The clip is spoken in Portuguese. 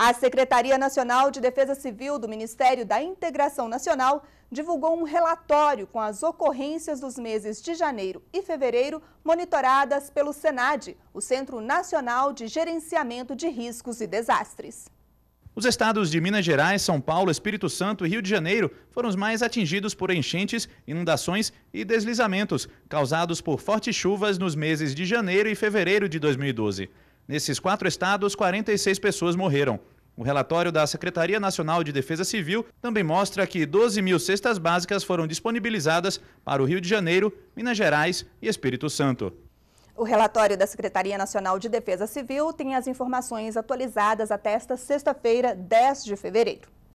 A Secretaria Nacional de Defesa Civil do Ministério da Integração Nacional divulgou um relatório com as ocorrências dos meses de janeiro e fevereiro monitoradas pelo SENAD, o Centro Nacional de Gerenciamento de Riscos e Desastres. Os estados de Minas Gerais, São Paulo, Espírito Santo e Rio de Janeiro foram os mais atingidos por enchentes, inundações e deslizamentos causados por fortes chuvas nos meses de janeiro e fevereiro de 2012. Nesses quatro estados, 46 pessoas morreram. O relatório da Secretaria Nacional de Defesa Civil também mostra que 12 mil cestas básicas foram disponibilizadas para o Rio de Janeiro, Minas Gerais e Espírito Santo. O relatório da Secretaria Nacional de Defesa Civil tem as informações atualizadas até esta sexta-feira, 10 de fevereiro.